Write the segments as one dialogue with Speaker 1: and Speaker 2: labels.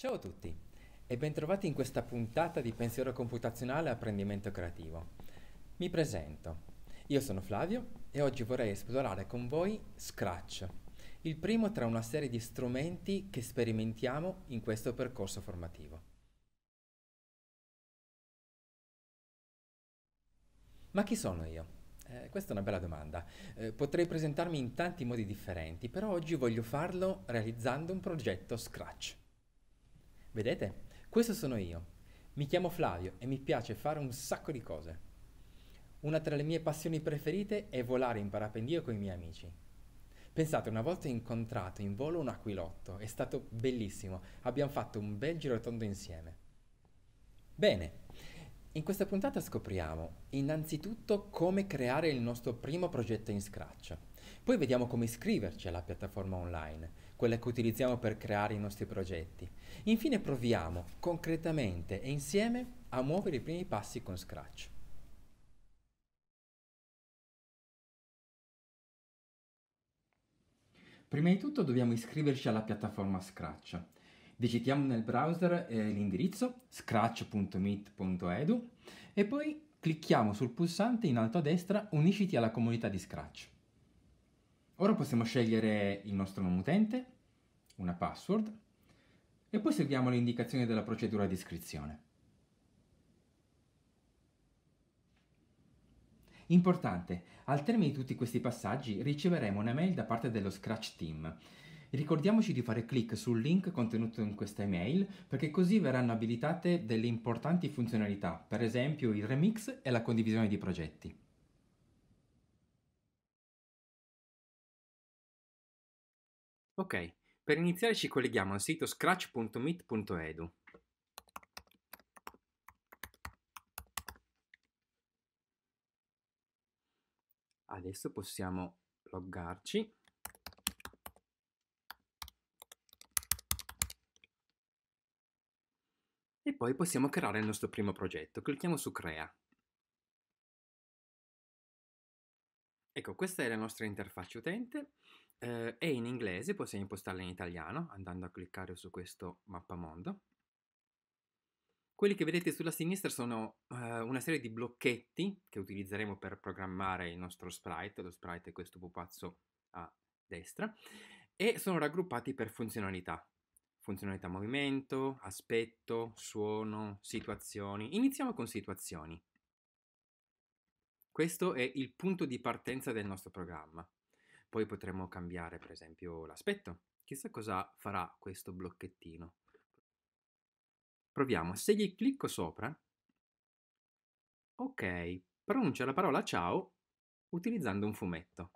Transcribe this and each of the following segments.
Speaker 1: Ciao a tutti e bentrovati in questa puntata di pensiero computazionale e apprendimento creativo. Mi presento, io sono Flavio e oggi vorrei esplorare con voi Scratch, il primo tra una serie di strumenti che sperimentiamo in questo percorso formativo. Ma chi sono io? Eh, questa è una bella domanda. Eh, potrei presentarmi in tanti modi differenti, però oggi voglio farlo realizzando un progetto Scratch. Vedete? Questo sono io. Mi chiamo Flavio e mi piace fare un sacco di cose. Una tra le mie passioni preferite è volare in parapendio con i miei amici. Pensate, una volta ho incontrato in volo un aquilotto, è stato bellissimo, abbiamo fatto un bel giro tondo insieme. Bene, in questa puntata scopriamo innanzitutto come creare il nostro primo progetto in Scratch. Poi vediamo come iscriverci alla piattaforma online, quella che utilizziamo per creare i nostri progetti. Infine proviamo concretamente e insieme a muovere i primi passi con Scratch. Prima di tutto dobbiamo iscriverci alla piattaforma Scratch. Digitiamo nel browser eh, l'indirizzo scratch.meet.edu e poi clicchiamo sul pulsante in alto a destra Unisciti alla comunità di Scratch. Ora possiamo scegliere il nostro nome utente, una password e poi seguiamo le indicazioni della procedura di iscrizione. Importante, al termine di tutti questi passaggi riceveremo una mail da parte dello Scratch Team. Ricordiamoci di fare clic sul link contenuto in questa email perché così verranno abilitate delle importanti funzionalità, per esempio il remix e la condivisione di progetti. Ok, per iniziare ci colleghiamo al sito scratch.mit.edu. Adesso possiamo loggarci. E poi possiamo creare il nostro primo progetto. Clicchiamo su Crea. Ecco, questa è la nostra interfaccia utente eh, è in inglese, possiamo impostarla in italiano andando a cliccare su questo mappamondo. Quelli che vedete sulla sinistra sono eh, una serie di blocchetti che utilizzeremo per programmare il nostro sprite, lo sprite è questo pupazzo a destra, e sono raggruppati per funzionalità. Funzionalità movimento, aspetto, suono, situazioni. Iniziamo con situazioni. Questo è il punto di partenza del nostro programma. Poi potremmo cambiare per esempio l'aspetto. Chissà cosa farà questo blocchettino. Proviamo, se gli clicco sopra, ok, pronuncia la parola ciao utilizzando un fumetto.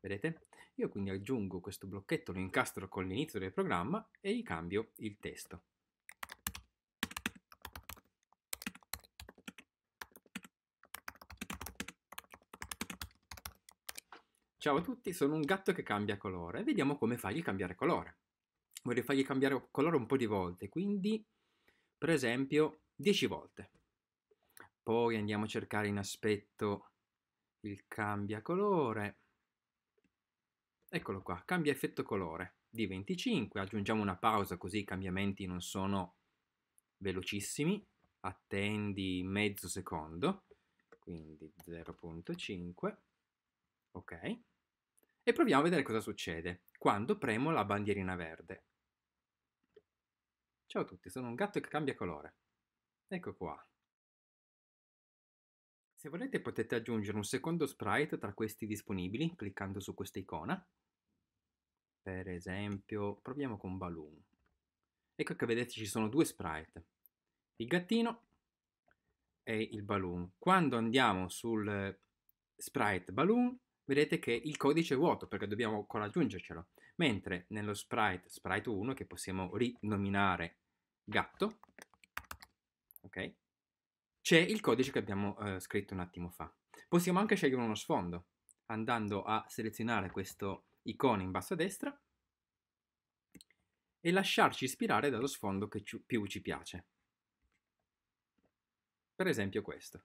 Speaker 1: Vedete? Io quindi aggiungo questo blocchetto, lo incastro con l'inizio del programma e gli cambio il testo. Ciao a tutti, sono un gatto che cambia colore e vediamo come fargli cambiare colore. Voglio fargli cambiare colore un po' di volte, quindi per esempio 10 volte. Poi andiamo a cercare in aspetto il cambia colore. Eccolo qua, cambia effetto colore di 25, aggiungiamo una pausa così i cambiamenti non sono velocissimi. Attendi mezzo secondo, quindi 0.5 ok? E proviamo a vedere cosa succede quando premo la bandierina verde. Ciao a tutti, sono un gatto che cambia colore. Ecco qua. Se volete potete aggiungere un secondo sprite tra questi disponibili cliccando su questa icona. Per esempio, proviamo con Balloon. Ecco che vedete ci sono due sprite, il gattino e il balloon. Quando andiamo sul eh, sprite balloon vedete che il codice è vuoto perché dobbiamo ancora aggiungercelo, mentre nello sprite sprite 1 che possiamo rinominare gatto, ok? C'è il codice che abbiamo eh, scritto un attimo fa. Possiamo anche scegliere uno sfondo andando a selezionare questo icone in basso a destra e lasciarci ispirare dallo sfondo che più ci piace. Per esempio questo.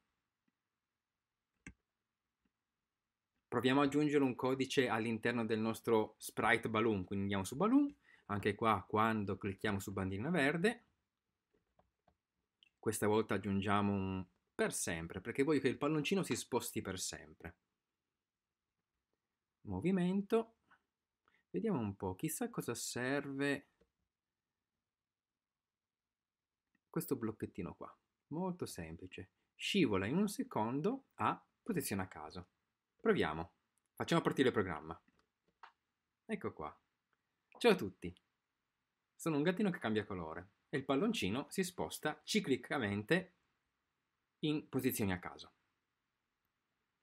Speaker 1: proviamo ad aggiungere un codice all'interno del nostro sprite balloon, quindi andiamo su balloon, anche qua quando clicchiamo su bandina verde, questa volta aggiungiamo un per sempre, perché voglio che il palloncino si sposti per sempre. Movimento, vediamo un po', chissà cosa serve questo blocchettino qua, molto semplice. Scivola in un secondo a posizione a caso. Proviamo. Facciamo partire il programma. Ecco qua. Ciao a tutti. Sono un gattino che cambia colore e il palloncino si sposta ciclicamente in posizioni a caso.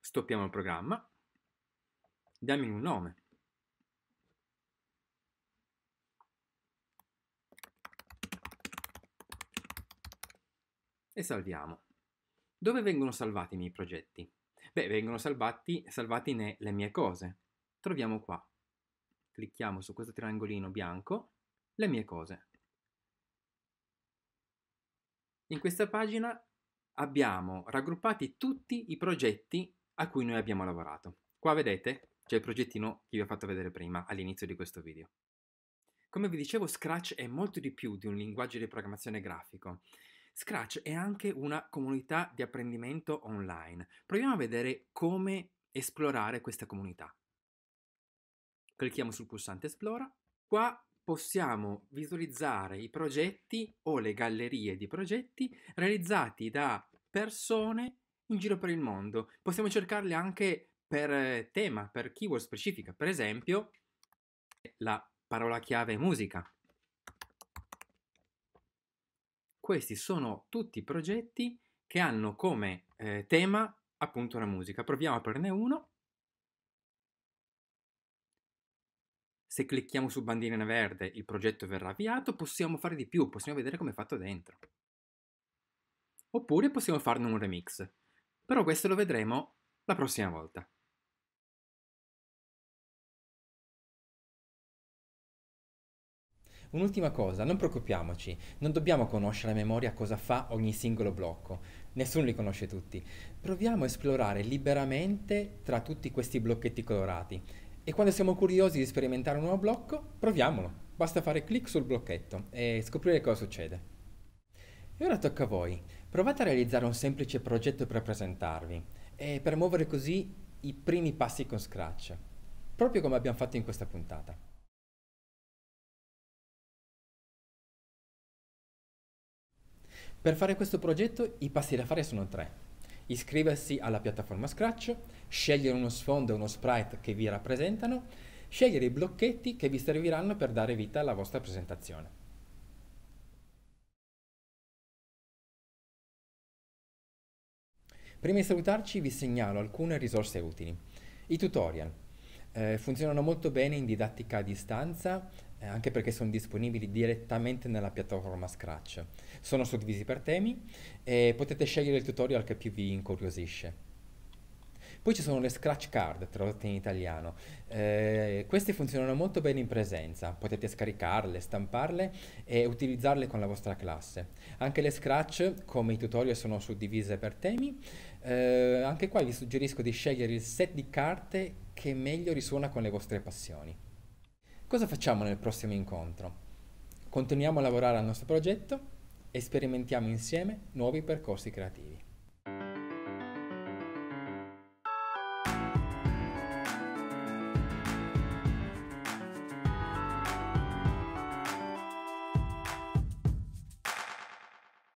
Speaker 1: Stoppiamo il programma. Dammi un nome. E salviamo. Dove vengono salvati i miei progetti? Beh, vengono salvati, salvati le mie cose. Troviamo qua. Clicchiamo su questo triangolino bianco, le mie cose. In questa pagina abbiamo raggruppati tutti i progetti a cui noi abbiamo lavorato. Qua vedete c'è il progettino che vi ho fatto vedere prima all'inizio di questo video. Come vi dicevo, Scratch è molto di più di un linguaggio di programmazione grafico. Scratch è anche una comunità di apprendimento online. Proviamo a vedere come esplorare questa comunità. Clicchiamo sul pulsante Esplora. Qua possiamo visualizzare i progetti o le gallerie di progetti realizzati da persone in giro per il mondo. Possiamo cercarle anche per eh, tema, per keyword specifica, per esempio la parola chiave musica. Questi sono tutti progetti che hanno come eh, tema appunto la musica. Proviamo a aprirne uno. Se clicchiamo su bandierina verde il progetto verrà avviato, possiamo fare di più, possiamo vedere come è fatto dentro. Oppure possiamo farne un remix. Però questo lo vedremo la prossima volta. Un'ultima cosa, non preoccupiamoci, non dobbiamo conoscere a memoria cosa fa ogni singolo blocco, nessuno li conosce tutti. Proviamo a esplorare liberamente tra tutti questi blocchetti colorati e quando siamo curiosi di sperimentare un nuovo blocco, proviamolo. Basta fare clic sul blocchetto e scoprire cosa succede. E ora tocca a voi. Provate a realizzare un semplice progetto per presentarvi e per muovere così i primi passi con Scratch, proprio come abbiamo fatto in questa puntata. Per fare questo progetto i passi da fare sono tre. Iscriversi alla piattaforma Scratch, scegliere uno sfondo e uno sprite che vi rappresentano, scegliere i blocchetti che vi serviranno per dare vita alla vostra presentazione. Prima di salutarci vi segnalo alcune risorse utili. I tutorial, eh, funzionano molto bene in didattica a distanza, eh, anche perché sono disponibili direttamente nella piattaforma Scratch. Sono suddivisi per temi e potete scegliere il tutorial che più vi incuriosisce. Poi ci sono le scratch card tradotte in italiano. Eh, queste funzionano molto bene in presenza, potete scaricarle, stamparle e utilizzarle con la vostra classe. Anche le scratch, come i tutorial, sono suddivise per temi. Eh, anche qua vi suggerisco di scegliere il set di carte che meglio risuona con le vostre passioni. Cosa facciamo nel prossimo incontro? Continuiamo a lavorare al nostro progetto e sperimentiamo insieme nuovi percorsi creativi.